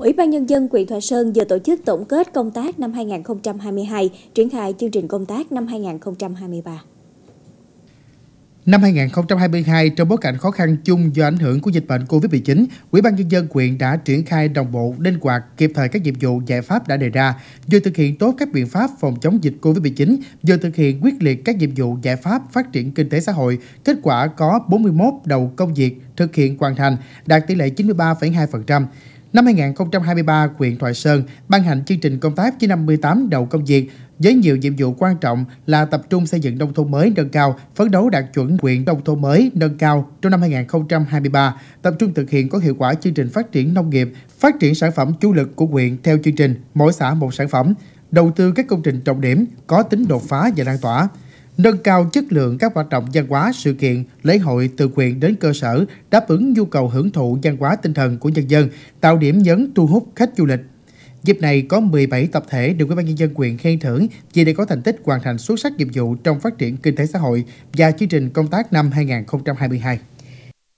Ủy ban Nhân dân huyện Thoại Sơn vừa tổ chức tổng kết công tác năm 2022, triển khai chương trình công tác năm 2023. Năm 2022, trong bối cảnh khó khăn chung do ảnh hưởng của dịch bệnh COVID-19, Ủy ban Nhân dân huyện đã triển khai đồng bộ, linh hoạt, kịp thời các nhiệm vụ giải pháp đã đề ra, vừa thực hiện tốt các biện pháp phòng chống dịch COVID-19, vừa thực hiện quyết liệt các nhiệm vụ giải pháp phát triển kinh tế xã hội. Kết quả có 41 đầu công việc thực hiện hoàn thành, đạt tỷ lệ 93,2%. Năm 2023, huyện Thoại Sơn ban hành chương trình công tác với 58 đầu công việc với nhiều nhiệm vụ quan trọng là tập trung xây dựng nông thôn mới nâng cao, phấn đấu đạt chuẩn huyện nông thôn mới nâng cao trong năm 2023, tập trung thực hiện có hiệu quả chương trình phát triển nông nghiệp, phát triển sản phẩm chủ lực của huyện theo chương trình mỗi xã một sản phẩm, đầu tư các công trình trọng điểm có tính đột phá và lan tỏa nâng cao chất lượng các hoạt động văn hóa, sự kiện, lễ hội từ quyền đến cơ sở, đáp ứng nhu cầu hưởng thụ văn hóa tinh thần của nhân dân, tạo điểm nhấn thu hút khách du lịch. Dịp này có 17 tập thể được Ủy ban nhân dân quyền khen thưởng vì đã có thành tích hoàn thành xuất sắc nhiệm vụ trong phát triển kinh tế xã hội và chương trình công tác năm 2022.